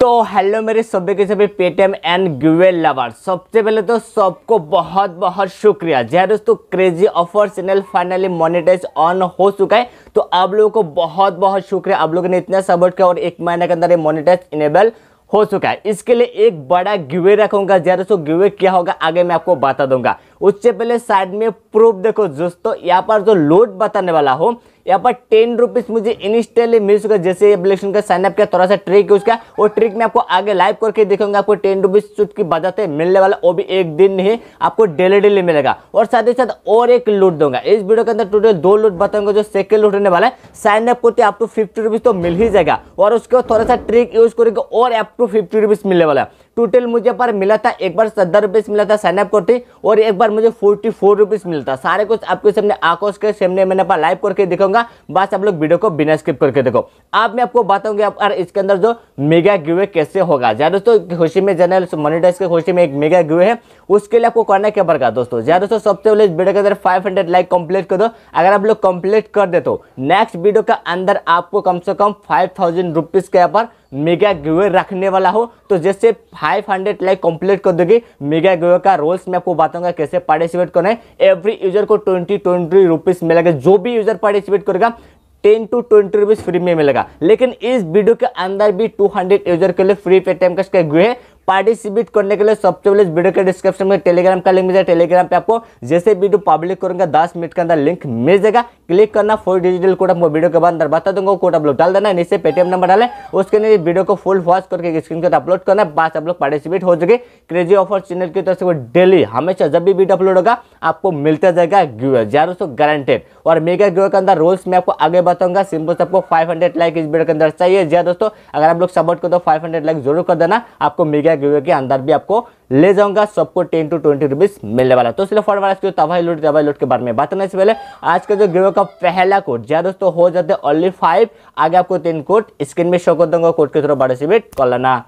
तो हेलो मेरे सभी के सभी पेटीएम एंड गूगल लवर सबसे पहले तो सबको बहुत बहुत शुक्रिया जय दोस्तों crazy offer channel finally monetize on हो चुका है तो आप लोगों को बहुत बहुत शुक्रिया आप लोगों ने इतना सपोर्ट किया और एक महीने के अंदर ये मोनेटाइज इनेबल हो चुका है इसके लिए एक बड़ा गिवे रखूंगा जय दोस्तों गिवे क्या होगा आगे मैं आपको बता दूंगा उससे पहले साइड में प्रूफ देखो दोस्तों यहाँ पर जो लोड बताने वाला हो यहाँ पर टेन रुपीज मुझे इंस्टेंटली मिल चुका जैसे एप्लीकेशन का साइनअप किया थोड़ा सा ट्रिक यूज किया वो ट्रिक में आपको आगे लाइव करके देखूंगा आपको टेन रुपीज चुट की बजाते मिलने वाला वो भी एक दिन नहीं आपको डेली डेली मिलेगा और साथ ही साथ और एक लूट दूंगा इस वीडियो के अंदर टोटल दो लूट बताऊंगा जो सेकेंड लूट होने वाला है साइनअप करते आपको फिफ्टी रुपीज तो मिल ही जाएगा और उसके थोड़ा सा ट्रिक यूज करेंगे और आपको फिफ्टी रुपीज मिलने वाला है टोटल मुझे पर मिला था एक बार सत्तर रुपीज़ मिला था साइनअप करते और एक बार मुझे फोर्टी फोर रुपीज़ मिला था सारे कुछ आपके सामने आकोश के सामने मैंने पर लाइव करके दिखाऊंगा बस आप लोग वीडियो को बिना स्किप करके देखो अब मैं आपको बताऊंगी आप इसके अंदर जो मेगा ग्यूवे कैसे होगा जहाँ दोस्तों खुशी में जनरल मोनिटाइज की खुशी में एक मेगा गिवे है उसके लिए आपको करना क्या पड़ेगा दोस्तों जहाँ दोस्तों सबसे पहले इस वीडियो के अंदर फाइव हंड्रेड लाइक कंप्लीट कर दो अगर आप लोग कंप्लीट कर दे तो नेक्स्ट वीडियो के अंदर आपको कम से कम फाइव थाउजेंड रुपीज़ के यहाँ पर मेगा गिवे रखने वाला हो तो जैसे 500 लाइक कंप्लीट कर दोगे मेगा गिवे का रोल्स मैं आपको बताऊंगा कैसे पार्टिसिपेट करना है एवरी यूजर को ट्वेंटी ट्वेंटी रुपीज़ मिलेगा जो भी यूजर पार्टिसिपेट करेगा ten to twenty rupees free में मिलेगा लेकिन इस वीडियो के अंदर भी 200 यूजर के लिए फ्री पे टाइम का गिव है पार्टिसिपेट करने के लिए सबसे पहले वीडियो के डिस्क्रिप्शन में टेलीग्राम का लिंक मिल जाएगा टेलीग्राम पे आपको जैसे वीडियो पब्लिक करूंगा दस मिनट के अंदर लिंक मिल जाएगा क्लिक करना फोर डिजिटल कोड आपको वीडियो के अंदर बता दूंगा कोड आप लोग डाल देना नीचे पेटीएम नंबर डाले उसके लिए वीडियो को फुल वॉच करके स्क्रीन पर अपलोड करना बस आप लोग पार्टिसिपेट हो जाएगी क्रेजी ऑफर चैनल की तरफ से डेली हमेशा जब भी वीडियो अपलोड होगा आपको मिलता जाएगा गिवर जारो सो गारंटेड और मेगा गिवर के अंदर रोल्स मैं आपको आगे बताऊंगा सिंपल से आपको फाइव लाइक इस वीडियो के अंदर चाहिए जी दोस्तों अगर आप लोग सपोर्ट कर दो फाइव लाइक जरूर कर देना आपको मेगा इंडिया गेटवे के अंदर भी आपको ले जाऊंगा सबको टेन टू ट्वेंटी रुपीज मिलने वाला तो इसलिए फटाफट आज तबाही लूट तबाही लूट के बारे में बात करने से पहले आज का जो गिवे का पहला कोड जहाँ दोस्तों हो जाते ओनली फाइव आगे आपको तीन कोड स्क्रीन में शो कर दूंगा कोड के थ्रो बड़े से भी कर लेना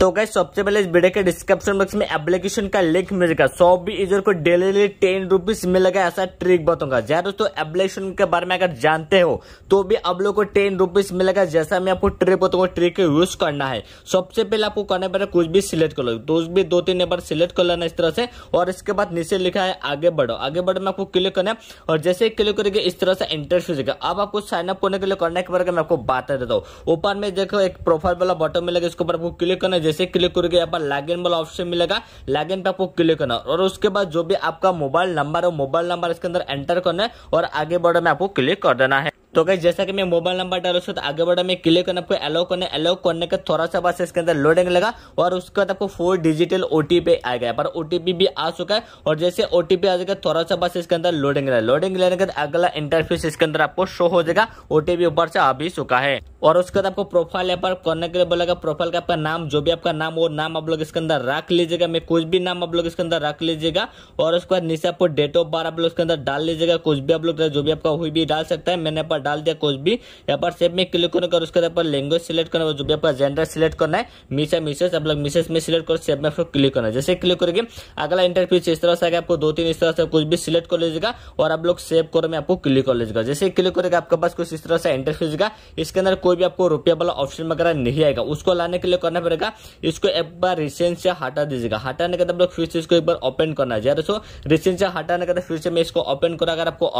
तो गए सबसे पहले इस वीडियो के डिस्क्रिप्शन बॉक्स में एप्लीकेशन का लिंक मिलेगा सौ भी इधर को डेली टेन रुपीज मिलेगा ऐसा ट्रिक बताऊंगा जहाँ दोस्तों एप्लीकेशन के बारे में अगर जानते हो तो भी आप लोग को टेन रुपीज मिलेगा जैसा मैं आपको ट्रिक बताऊंगा ट्रिक यूज करना है सबसे पहले आपको करने पर कुछ भी सिलेक्ट कर लो कुछ तो भी दो तीन बार सिलेक्ट कर लेना इस तरह से और इसके बाद नीचे लिखा है आगे बढ़ो आगे बढ़ो में आपको क्लिक करना है और जैसे ही क्लिक करेंगे इस तरह से हो जाएगा अब आपको साइनअप करने के लिए करने के बारे में आपको बात देता हूँ ऊपर में देखो एक प्रोफाइल वाला बटन मिलेगा इसके ऊपर आपको क्लिक क्लिक करना जैसे क्लिक करोगे यहाँ पर इन वाला ऑप्शन मिलेगा इन पे आपको क्लिक करना और उसके बाद जो भी आपका मोबाइल नंबर है मोबाइल नंबर इसके अंदर एंटर करना है और आगे बढ़ो में आपको क्लिक कर देना है तो गई जैसा कि मैं मोबाइल नंबर डाल उसके तो आगे बढ़ा मैं क्लिक करना आपको अलाउ करने अलाउ करने का थोड़ा सा बस इसके अंदर लोडिंग लगा और उसके बाद आपको फोर डिजिटल ओटीपी आ गया पर ओटीपी भी आ चुका है और जैसे ओटीपी आ जाएगा थोड़ा सा बस इसके अंदर लोडिंग लगा लोडिंग लेने के अगला इंटरफेस इसके अंदर आपको शो हो जाएगा ओटीपी ऊपर से आ भी चुका है और उसके बाद आपको प्रोफाइल यहाँ पर करने के लिए बोलेगा प्रोफाइल का आपका नाम जो भी आपका नाम वो नाम आप लोग इसके अंदर रख लीजिएगा मैं कुछ भी नाम आप लोग इसके अंदर रख लीजिएगा और उसके बाद नीचे आपको डेट ऑफ बार आप लोग इसके अंदर डाल लीजिएगा कुछ भी आप लोग जो भी आपका हुई भी डाल सकता है मैंने पर डाल दिया कुछ भी यहाँ पर सेव में क्लिक करने का उसके बाद पर लैंग्वेज सिलेक्ट करना है जो भी आपका जेंडर सिलेक्ट करना है मिस या मिसेस आप लोग मिसेस में सिलेक्ट करो सेव में आपको क्लिक करना है जैसे क्लिक करेंगे अगला इंटरफ्यूज इस तरह से आगे आपको दो तीन इस तरह से कुछ भी सिलेक्ट कर लीजिएगा और आप लोग सेव करो में आपको क्लिक कर लीजिएगा जैसे क्लिक करेगा आपके पास कुछ इस तरह से इंटरफ्यूज का इसके अंदर कोई भी आपको रुपया वाला ऑप्शन वगैरह नहीं आएगा उसको लाने के लिए करना पड़ेगा इसको एक बार रिसेंट से हटा दीजिएगा हटाने के बाद लोग फिर से इसको एक बार ओपन करना है जैसे रिसेंट से हटाने के बाद फिर से मैं इसको ओपन करा अगर आपको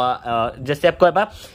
जैसे आपको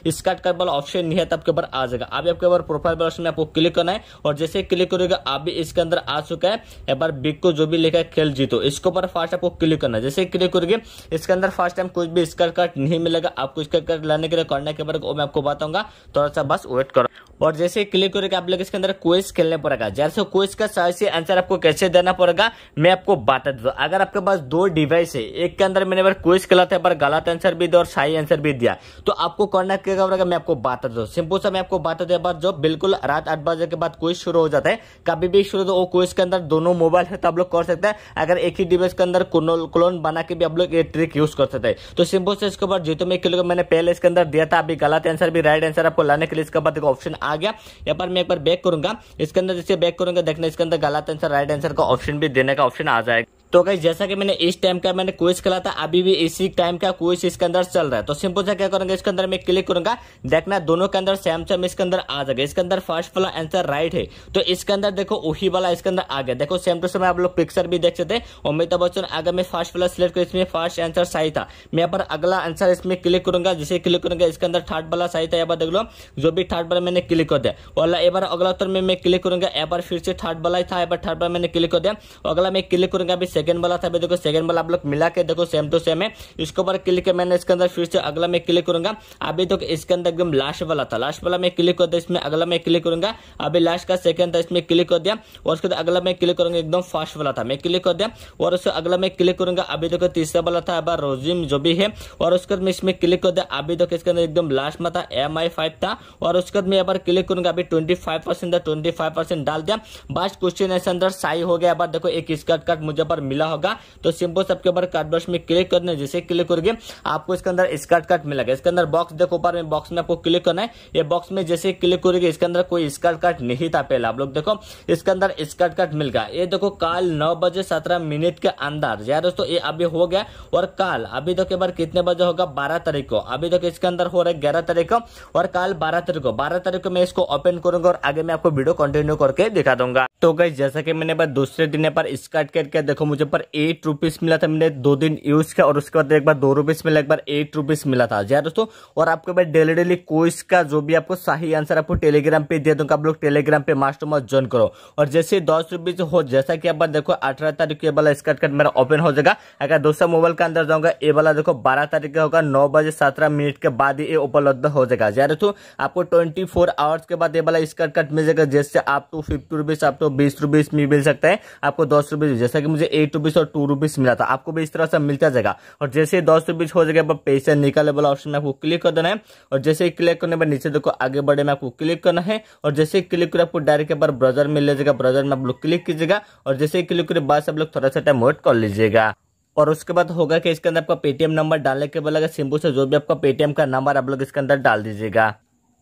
इसका वाला ऑप्शन नहीं है तब के ऊपर आ जाएगा अभी आपके ऊपर प्रोफाइल वाला ऑप्शन में आपको क्लिक करना है और जैसे क्लिक करोगे आप भी इसके अंदर आ चुका है एक बार बिग को जो भी लिखा है खेल जीतो इसके ऊपर फास्ट आपको क्लिक करना है जैसे क्लिक करोगे इसके अंदर फास्ट टाइम कुछ भी इसका कट नहीं मिलेगा आपको इसका कट लाने के लिए करने के बाद मैं आपको बताऊंगा थोड़ा सा बस वेट करो और जैसे क्लिक करके आप लोग इसके अंदर क्वेज खेलने पड़ेगा जैसे क्वेज का सही आंसर आपको कैसे देना पड़ेगा मैं आपको बता दूँ अगर आपके पास दो डिवाइस है एक के अंदर मैंने क्वेज खेला था पर गलत आंसर भी दिया और सही आंसर भी दिया तो आपको करना क्या पड़ेगा मैं आपको बता दूँ सिंपल सा मैं आपको बता देता हूँ जब बिल्कुल रात आठ बजे के बाद क्वेज शुरू हो जाता है कभी भी शुरू हो तो क्वेज के अंदर दोनों मोबाइल है तो आप लोग कर सकते हैं अगर एक ही डिवाइस के अंदर क्लोन बना के भी आप लोग ये ट्रिक यूज कर सकते हैं तो सिंपल से इसके बाद जितने मैंने पहले इसके अंदर दिया था अभी गलत आंसर भी राइट आंसर आपको लाने के लिए इसके बाद ऑप्शन आ गया यहाँ पर मैं एक बार बैक करूंगा इसके अंदर जैसे बैक करूंगा देखना इसके अंदर गलत आंसर राइट आंसर का ऑप्शन भी देने का ऑप्शन आ जाएगा तो गाइज जैसा कि मैंने इस टाइम का मैंने क्विज खेला था अभी भी इसी टाइम का क्विज इसके अंदर चल रहा है तो सिंपल सा क्या करूंगा इसके अंदर मैं क्लिक करूंगा देखना दोनों के अंदर सेम सेम इसके अंदर आ जाएगा इसके अंदर फर्स्ट वाला आंसर राइट है तो इसके अंदर देखो वही वाला इसके अंदर आ गया देखो सेम टू सेम आप लोग पिक्चर भी देख सकते अमिताभ बच्चन अगर मैं फर्स्ट वाला सिलेक्ट करूँ इसमें फर्स्ट आंसर सही था मैं यहाँ पर अगला आंसर इसमें क्लिक करूंगा जिसे क्लिक करूंगा इसके अंदर थर्ड वाला सही था यहाँ पर देख लो जो भी थर्ड वाला मैंने क्लिक कर दिया वाला एक बार अगला उत्तर में क्लिक करूंगा यहाँ पर फिर से थर्ड वाला था यहाँ पर थर्ड वाला मैंने क्लिक कर दिया अगला मैं क्लिक करूंगा अभी सेकंड वाला था देखो सेकंड वाला आप लोग मिला के देखो सेम टू सेम है इसके ऊपर क्लिक किया मैंने इसके अंदर फिर से अगला मैं क्लिक करूंगा अभी तक इसके अंदर एकदम लास्ट वाला था लास्ट वाला मैं क्लिक कर दिया इसमें अगला मैं क्लिक करूंगा अभी लास्ट का सेकंड था इसमें क्लिक कर दिया और उसके बाद अगला मैं क्लिक करूंगा एकदम फास्ट वाला था मैं क्लिक कर दिया और उससे अगला मैं क्लिक करूंगा अभी देखो तीसरा वाला था अब रोजिम जो भी है और उसके बाद मैं इसमें क्लिक कर दिया अभी तक इसके अंदर एकदम लास्ट में था एम आई फाइव था और उसके बाद मैं यहाँ क्लिक करूंगा अभी ट्वेंटी फाइव परसेंट था ट्वेंटी फाइव परसेंट डाल दिया बस क्वेश्चन इसके अंदर साई हो गया अब देखो एक इसका मुझे पर मिला होगा तो सिंपल सबके ऊपर कार्डबॉक्स में क्लिक करना है जैसे क्लिक करोगे आपको इसके अंदर स्कर्ट कट मिलेगा इसके अंदर बॉक्स देखो ऊपर में बॉक्स में आपको क्लिक करना है ये बॉक्स में जैसे क्लिक करोगे इसके अंदर कोई स्कर्ट कट नहीं था पहले आप लोग देखो इसके अंदर स्कर्ट कट मिल गया ये देखो कल नौ बजे सत्रह मिनट के अंदर यार दोस्तों ये अभी हो गया और कल अभी तक बार कितने बजे होगा बारह तारीख को अभी तक इसके अंदर हो रहा है ग्यारह तारीख को और कल बारह तारीख को बारह तारीख को मैं इसको ओपन करूंगा और आगे मैं आपको वीडियो कंटिन्यू करके दिखा दूंगा तो गई जैसा कि मैंने दूसरे दिन पर स्कर्ट करके देखो मुझे मुझे पर एट रुपीज़ मिला था मैंने दो दिन यूज़ किया और उसके बाद एक बार दो रुपीज़ मिला एक बार एट रुपीज़ मिला था यार हाँ दोस्तों और आपके पास डेली डेली कोर्स का जो भी आपको सही आंसर आपको टेलीग्राम पे दे दूंगा आप लोग टेलीग्राम पे मास्टर मास्ट ज्वाइन करो और जैसे दस रुपीज़ हो जैसा कि आप देखो अठारह तारीख ये वाला स्कर्ट कार्ड मेरा ओपन हो जाएगा अगर दूसरा मोबाइल के अंदर जाऊंगा ये वाला देखो बारह तारीख का होगा नौ बजे सत्रह मिनट के बाद ये उपलब्ध हो जाएगा यार हाँ दोस्तों आपको ट्वेंटी आवर्स के बाद ये वाला स्कर्ट कार्ड मिल जाएगा जैसे आप तो फिफ्टी रुपीज़ आप तो बीस रुपीज़ मिल सकता है आपको दस रुपीज़ जैसा कि मुझे एट एट रुपीज और टू रुपीज मिला था आपको भी इस तरह से मिलता जाएगा और जैसे ही दस रुपीज हो जाएगा पैसे निकाले वाला ऑप्शन में आपको क्लिक कर देना है और जैसे ही क्लिक करने पर नीचे देखो आगे बढ़े में आपको क्लिक करना है और जैसे ही क्लिक करो आपको डायरेक्ट एक बार ब्राउजर मिल जाएगा ब्राउजर में आप लोग क्लिक कीजिएगा और जैसे ही क्लिक करें बाद आप लोग थोड़ा सा टाइम वेट कर लीजिएगा और उसके बाद होगा कि इसके अंदर आपका पेटीएम नंबर डालने के बाद सिंपल से जो भी आपका पेटीएम का नंबर आप लोग इसके अंदर डाल दीजिएगा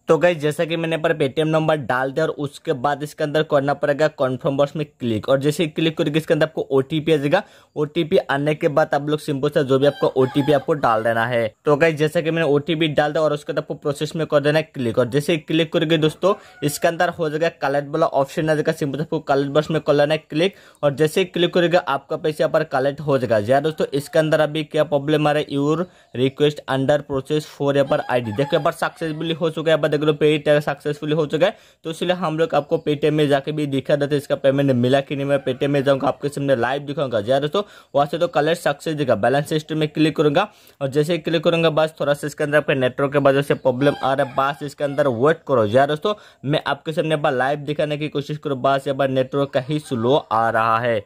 तो गई जैसा कि मैंने पर पेटीएम नंबर डाल दिया और उसके बाद इसके अंदर करना पड़ेगा कन्फर्म बॉक्स में क्लिक और जैसे ही क्लिक करेगी इसके अंदर आपको ओ टी पी आ जाएगा ओ टी पी आने के बाद आप लोग सिंपल से जो भी आपका ओ टी पी आपको डाल देना है तो गई जैसा कि मैंने ओ टी पी डाल दिया और उसके बाद आपको प्रोसेस में कर देना है क्लिक और जैसे ही क्लिक करेगी दोस्तों इसके अंदर हो जाएगा कलेक्ट वाला ऑप्शन आ जाएगा सिंपल से आपको कलेक्ट बॉक्स में कर लेना है क्लिक और जैसे ही क्लिक करेगा आपका पैसा यहाँ पर कलेक्ट हो जाएगा यार हाँ दोस्तों इसके अंदर अभी क्या प्रॉब्लम आ रहा है your request under process for यहाँ पर आई डी देखो यहाँ पर सक्सेसफुली हो चुका है अगर पेड टैग सक्सेसफुल हो चुका है तो इसलिए हम लोग आपको पेटीएम में जाके भी दिखा देते इसका पेमेंट मिला कि नहीं मैं पेटीएम में जाऊँगा आपके सामने लाइव दिखाऊंगा यार हाँ दोस्तों वहाँ से तो कलर सक्सेस दिखा बैलेंस सिस्टम में क्लिक करूंगा और जैसे ही क्लिक करूंगा बस थोड़ा सा इसके अंदर आपके नेटवर्क के वजह से प्रॉब्लम आ रहा है बस इसके अंदर वेट करो यार हाँ दोस्तों मैं आपके सामने बार लाइव दिखाने की कोशिश करूँ बस या बार नेटवर्क का ही स्लो आ रहा है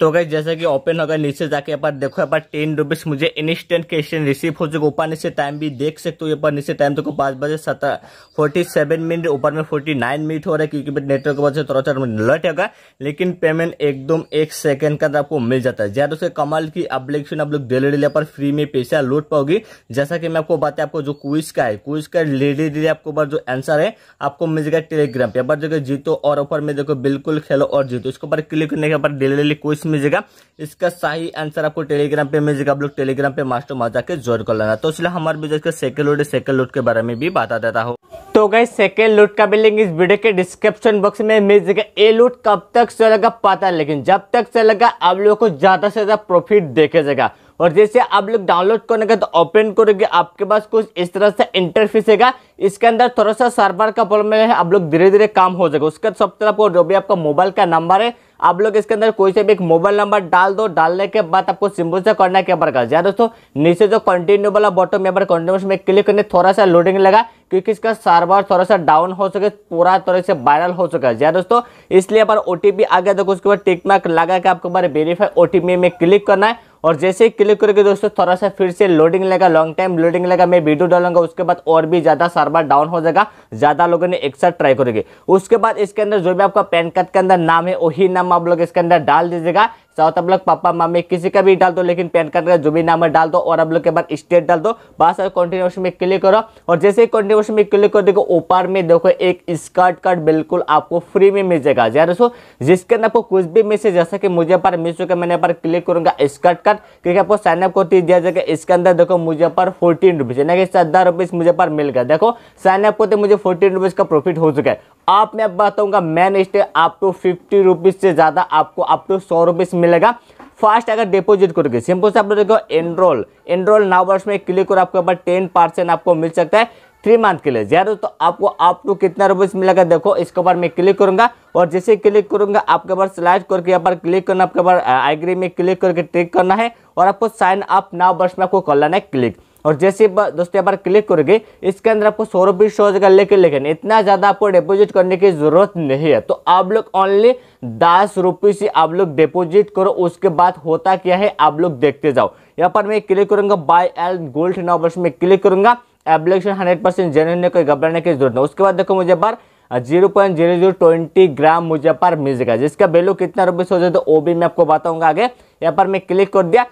तो गई जैसे कि ओपन होगा नीचे जाके यहाँ पर देखो यहाँ पर टेन रुपीज मुझे इंस्टेंट कैश रिसीव हो चुका ऊपर नीचे टाइम भी देख सकते हो यहाँ पर नीचे टाइम देखो पाँच बजे सत्रह फोर्टी सेवन मिनट ऊपर में फोर्टी नाइन मिनट हो रहा है क्योंकि नेटवर्क वजह से थोड़ा सा लट होगा लेकिन पेमेंट एकदम एक सेकेंड का आपको मिल जाता है ज्यादा से कमाल की अपलिकेशन आप लोग डेली डेली पर फ्री में पैसा लूट पाओगी जैसा कि मैं आपको बताया आपको जो क्विज का है क्विज का डेली डेली आपको जो आंसर है आपको मिल जाएगा टेलीग्राम पे पर देखो जीतो और ऊपर में देखो बिल्कुल खेलो और जीतो इसके ऊपर क्लिक करने के बाद डेली डेली क्विज मिल जाएगा इसका सही आंसर आपको टेलीग्राम पे मिल जाएगा आप लोग टेलीग्राम पे मास्टर माजा के जोर कर लेना तो इसलिए हमारे बीच के सेकेंड लोड सेकेंड लोड के बारे में भी बता देता हूँ तो गई सेकेंड लूट का भी लिंक इस वीडियो के डिस्क्रिप्शन बॉक्स में मिल जाएगा ये लूट कब तक चलेगा पता है लेकिन जब तक चलेगा आप लोगों को ज़्यादा से ज़्यादा प्रॉफिट देखे जाएगा और जैसे आप लोग डाउनलोड करने का तो ओपन करोगे आपके पास कुछ इस तरह से इंटरफेस है इसके अंदर थोड़ा सा सर्वर का प्रॉब्लम है आप लोग धीरे धीरे काम हो जाएगा उसके बाद सब तरफ आपको जो भी आपका मोबाइल का नंबर है आप लोग इसके अंदर कोई से भी एक मोबाइल नंबर डाल दो डालने के बाद आपको सिंबल से करना क्या पर कर दोस्तों नीचे जो कंटिन्यू वाला बॉटम यहाँ पर कंटिन्यूस में क्लिक करने थोड़ा सा लोडिंग लगा क्योंकि इसका सर्वर थोड़ा सा डाउन हो सके पूरा तरह से वायरल हो चुका है दोस्तों इसलिए पर ओ आ गया तो उसके बाद टिक लगा के आपको बार वेरीफाई ओ में क्लिक करना है और जैसे ही क्लिक करोगे दोस्तों थोड़ा सा फिर से लोडिंग लगा लॉन्ग टाइम लोडिंग लगा मैं वीडियो डालूंगा उसके बाद और भी ज़्यादा सर्वर डाउन हो जाएगा ज़्यादा लोगों ने एक साथ ट्राई करोगे उसके बाद इसके अंदर जो भी आपका पैन कार्ड के अंदर नाम है वही नाम आप लोग इसके अंदर डाल दीजिएगा चाहो तो आप लोग पापा मम्मी किसी का भी डाल दो लेकिन पैन कार्ड का जो भी नाम है डाल दो और आप लोग के बाद स्टेट डाल दो बस और कंटिन्यूशन में क्लिक करो और जैसे ही कंटिन्यूशन में क्लिक करो देखो ऊपर में देखो एक स्कर्ट कार्ड बिल्कुल आपको फ्री में मिल जाएगा यार दोस्तों जिसके अंदर आपको कुछ भी मैसेज जैसा कि मुझे पर मिल चुका मैंने पर क्लिक करूंगा स्कर्ट कार्ड क्योंकि आपको साइनअप को दिया जाएगा इसके अंदर देखो मुझे पर फोर्टीन रुपीज़ यानी कि चौदह रुपीज़ मुझे पर मिल गया देखो साइनअप को मुझे फोर्टीन रुपीज़ का प्रॉफिट हो चुका है आप मैं बताऊंगा मैन स्टे आप टू फिफ्टी रुपीज़ से ज़्यादा आपको आप टू सौ रुपीज़ मिलेगा फास्ट अगर डिपोजिट करोगे सिंपल से आप लोग देखो एनरोल एनरोल नाउ वर्ष में क्लिक करो आपको ऊपर टेन परसेंट आपको मिल सकता है थ्री मंथ के लिए यार तो आपको आप टू कितना रुपये मिलेगा देखो इसके ऊपर मैं क्लिक करूंगा और जैसे क्लिक करूंगा आपके पास स्लाइड करके यहाँ पर क्लिक करना आपके पास आईग्री में क्लिक करके टिक करना है और आपको साइन अप नाउ वर्ष में आपको कर लेना है क्लिक और जैसे दोस्तों यहाँ पर क्लिक करोगे इसके अंदर आपको सौ रुपये शो हो जाएगा लेकिन लेकिन इतना ज़्यादा आपको डिपोजिट करने की ज़रूरत नहीं है तो आप लोग ऑनली दस रुपये से आप लोग डिपोजिट करो उसके बाद होता क्या है आप लोग देखते जाओ यहाँ पर मैं क्लिक करूँगा बाय एल गोल्ड नाउ बस में क्लिक करूँगा एप्लीकेशन हंड्रेड परसेंट जेन्यून कोई घबराने की जरूरत नहीं उसके बाद देखो मुझे पर zero point zero zero twenty gram मुझे पर मिल जाएगा जिसका वैल्यू कितना रुपये से हो जाए तो वो भी मैं आपको बताऊंगा आगे यहाँ पर मैं क्लिक कर दिया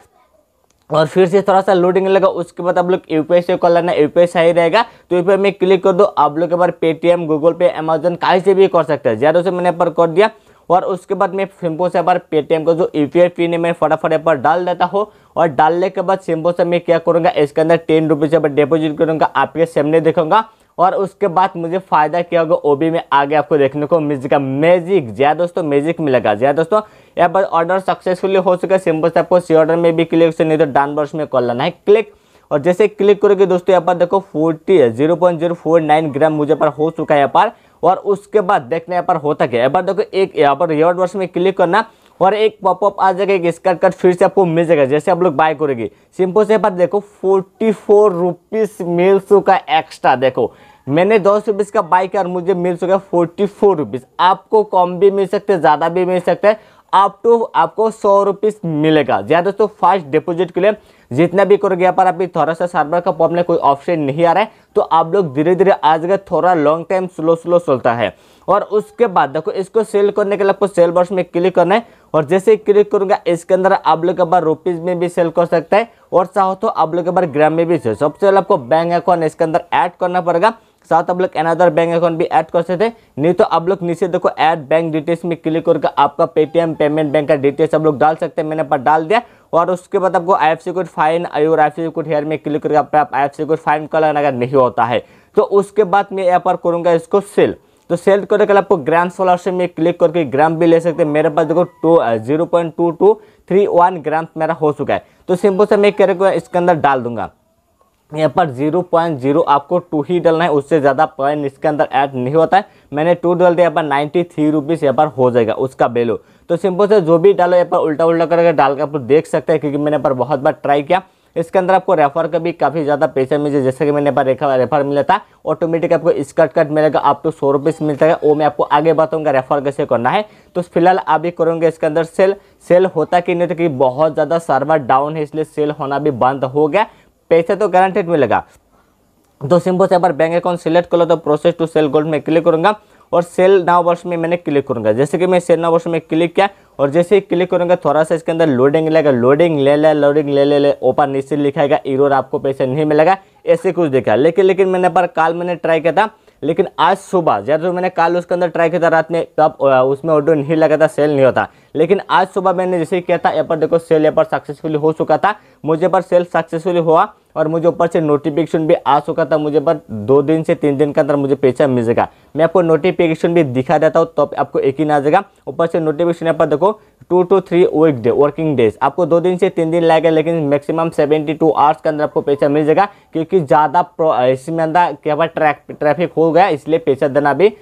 और फिर से थोड़ा सा लोडिंग लगा उसके बाद आप लोग यू पी से कॉल लेना यू सही रहेगा तो यू में क्लिक कर दो आप लोग के पास पेटीएम गूगल पे अमेजोन कहीं से भी कर सकते हैं ज्यादा से मैंने पर कर दिया और उसके बाद मैं सिम्पो से बार पेटीएम का जो यू पी आई पिन है मैं फटाफट यहाँ पर डाल देता हूँ और डालने के बाद सिम्पो से मैं क्या करूँगा इसके अंदर टेन रुपीज़ पर डिपोजिट करूँगा आपके सामने देखूँगा और उसके बाद मुझे फ़ायदा क्या होगा वो भी मैं आगे आपको देखने को मिल जाएगा मैजिक ज्यादा दोस्तों मैजिक मिलेगा ज्यादा दोस्तों या पर ऑर्डर सक्सेसफुली हो चुका है सिंपल से आपको सी ऑर्डर में भी क्लिक से नहीं तो डान बॉक्स में कर लेना है क्लिक और जैसे क्लिक करोगे दोस्तों यहाँ पर देखो forty zero point zero four nine gram मुझे पर हो चुका है यहाँ पर और उसके बाद देखने यहाँ पर होता क्या यहाँ पर देखो एक यहाँ पर रिवॉर्ड वर्ष में क्लिक करना और एक पॉपअप आ जाएगा एक स्कर्ट कार्ड फिर से आपको मिल जाएगा जैसे आप लोग बाय करोगे सिंपल से पर देखो फोर्टी फोर रुपीज मिल चुका एक्स्ट्रा देखो मैंने दस रुपीज़ का बाइक और मुझे मिल चुका है फोर्टी फोर रुपीज़ आपको कम भी मिल सकते हैं ज़्यादा भी मिल सकते हैं आप टू आपको सौ रुपीज़ मिलेगा ज्यादा दोस्तों फास्ट डिपोजिट के लिए जितना भी करोगे यहाँ पर अभी थोड़ा सा सर्वर का प्रॉब्लम में कोई ऑप्शन नहीं आ रहा है तो आप लोग धीरे धीरे आ जाएगा थोड़ा लॉन्ग टाइम स्लो स्लो चलता है और उसके बाद देखो इसको सेल करने के लिए आपको सेल बॉक्स में क्लिक करना है और जैसे ही क्लिक करूंगा इसके अंदर आप लोग बार रुपीज़ में भी सेल कर सकते हैं और चाहो तो आप लोग बार ग्राम में भी सेल सबसे पहले आपको बैंक अकाउंट इसके अंदर ऐड करना पड़ेगा साथ आप लोग अनदर बैंक अकाउंट भी ऐड कर सकते हैं नहीं तो आप लोग नीचे देखो ऐड बैंक डिटेल्स में क्लिक करके आपका पेटीएम पेमेंट बैंक का डिटेल्स आप लोग डाल सकते हैं मैंने पर डाल दिया और उसके बाद आपको I F C code fine और I F C code here में क्लिक करके आप I F C code fine कर लगाना अगर नहीं होता है तो उसके बाद मैं यहाँ पर करूँगा इसको सेल तो सेल करने के लिए आपको ग्राम स्कॉलरशिप में क्लिक करके ग्राम भी ले सकते हैं मेरे पास देखो two zero point two to three one gram मेरा हो चुका है तो सिंपल से मैं हूँ इसके अंदर डाल दूंगा यहाँ पर जीरो पॉइंट जीरो आपको टू ही डलना है उससे ज़्यादा पॉइंट इसके अंदर ऐड नहीं होता है मैंने टू डल दिया यहाँ पर नाइन्टी थ्री रुपीज़ यहाँ पर हो जाएगा उसका वैल्यू तो सिंपल से जो भी डालो यहाँ पर उल्टा उल्टा करके डाल के आप देख सकते हैं क्योंकि मैंने यहाँ पर बहुत बार ट्राई किया इसके अंदर आपको रेफर का भी काफ़ी ज़्यादा पैसा जाए जैसे कि मैंने पर रेफर मिला था ऑटोमेटिक आपको स्कर्ट कट मिलेगा आप तो सौ रुपीस मिलता है वो मैं आपको आगे बताऊंगा रेफर कैसे करना है तो फिलहाल आप करूँगा इसके अंदर सेल सेल होता कि नहीं तो कि बहुत ज़्यादा सर्वर डाउन है इसलिए सेल होना भी बंद हो गया पैसा तो गारंटेड मिलेगा तो सिंपल से एक बैंक अकाउंट सिलेक्ट कर लो तो प्रोसेस टू सेल गोल्ड में क्लिक करूंगा और सेल नाव वर्ष में मैंने क्लिक करूंगा जैसे कि मैं सेल नाव वर्ष में क्लिक किया और जैसे ही क्लिक करूंगा थोड़ा सा इसके अंदर लोडिंग लेगा लोडिंग ले ले लोडिंग ले ले ले ओपन नीचे लिखाएगा इरोर आपको पैसे नहीं मिलेगा ऐसे कुछ देखा लेकिन लेकिन मैंने पर काल मैंने ट्राई किया था लेकिन आज सुबह जब जो मैंने काल उसके अंदर ट्राई किया था रात में तब उसमें ऑर्डर नहीं लगा था सेल नहीं होता लेकिन आज सुबह मैंने जैसे ही किया था यहाँ पर देखो सेल यहाँ पर सक्सेसफुली हो चुका था मुझे पर सेल सक्सेसफुली हुआ और मुझे ऊपर से नोटिफिकेशन भी आ चुका था मुझे पर दो दिन से तीन दिन के अंदर मुझे पैसा मिल जाएगा मैं आपको नोटिफिकेशन भी दिखा देता हूँ तो आपको एक ही ना आ जाएगा ऊपर से नोटिफिकेशन यहाँ पर देखो two to three week day working days आपको दो दिन से तीन दिन लगेगा लेकिन मैक्सिमम सेवेंटी टू आवर्स के अंदर आपको पैसा मिल जाएगा क्योंकि ज़्यादा इसमें अंदर क्या ट्रैक ट्रैफिक हो गया इसलिए पैसा देना भी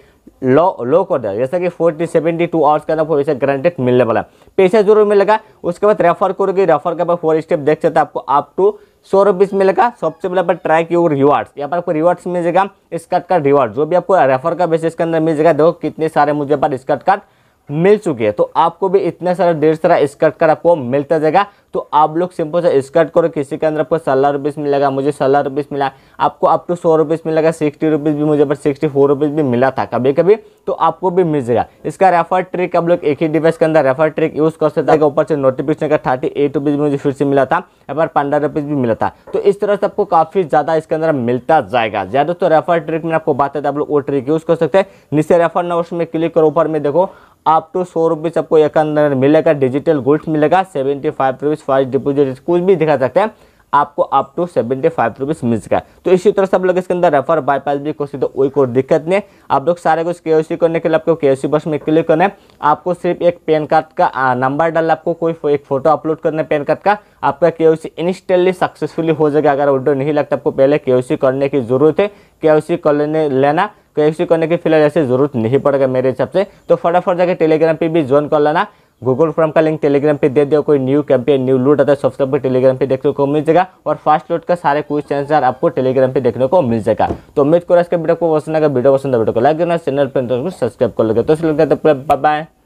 लो लो कर दिया जैसा कि फोर्टी सेवेंटी टू आवर्स के अंदर पैसा ग्रांटेड मिलने वाला है पैसा जरूर मिलेगा उसके बाद रेफर करोगे रेफर के बाद फोर स्टेप देख सकते हैं आपको अप टू सौ रुपीज़ मिलेगा सबसे पहले पर ट्राई की रिवार्ड्स यहाँ पर आपको रिवार्ड्स मिल जाएगा स्कर्ट का रिवार्ड जो भी आपको रेफर का बेसिस के अंदर मिल जाएगा देखो कितने सारे मुझे पर स्कर्ट कार्ड मिल चुकी है तो आपको भी इतना सारा डेढ़ सारा स्कर्ट का आपको मिलता जाएगा तो आप लोग सिंपल सा स्कर्ट करो किसी के अंदर आपको सोलह रुपीज़ मिलेगा मुझे सोलह रुपीस मिला आपको अप टू सौ रुपीज़ मिलेगा सिक्सटी रुपीस भी मुझे पर सिक्सटी फोर रुपीज़ भी मिला था कभी कभी तो आपको भी मिल जाएगा इसका रेफर ट्रिक आप लोग एक ही डिवाइस के अंदर रेफर ट्रिक यूज़ कर सकता है ऊपर से नोटिफिकेशन का थर्टी एट रुपीज़ मुझे फिर से मिला था यहाँ पर पंद्रह रुपीज़ भी मिला था तो इस तरह से आपको काफ़ी ज़्यादा इसके अंदर मिलता जाएगा ज़्यादा तो रेफर ट्रिक में आपको बात है आप लोग वो ट्रिक यूज़ कर सकते हैं नीचे रेफर नंबर में क्लिक करो ऊपर में देखो आप टू सौ रुपीज़ आपको एक अंदर मिलेगा डिजिटल गोल्ड मिलेगा seventy five rupees first deposit कुछ भी दिखा सकते हैं आपको up to seventy five rupees मिल सका तो इसी तरह सब लोग इसके अंदर रेफर बाईपास भी कुछ तो कोई कोई दिक्कत नहीं आप लोग सारे कुछ के करने के लिए आपको के बस में क्लिक करना है आपको सिर्फ एक पैन कार्ड का नंबर डालना आपको कोई एक फोटो अपलोड करना है पैन कार्ड का आपका के इंस्टेंटली सक्सेसफुली हो जाएगा अगर ऑर्डर नहीं लगता आपको पहले के करने की जरूरत है के करने लेना के करने की फिलहाल ऐसी ज़रूरत नहीं पड़ेगा मेरे हिसाब से तो फटाफट जाकर टेलीग्राम पे भी ज्वाइन कर लेना गूगल फॉर्म का लिंक टेलीग्राम पे दे दिया कोई न्यू कैंपेन न्यू लूट आता है सब्सक्राइब कर टेलीग्राम पे देखने को मिल जाएगा और फास्ट लूट का सारे क्वेश्चन आंसर आपको टेलीग्राम पे देखने को मिल जाएगा तो उम्मीद करो इसके वीडियो को पसंद आएगा वीडियो पसंद है वीडियो को लाइक करना चैनल पर सब्सक्राइब कर लेगा तो इसलिए बाय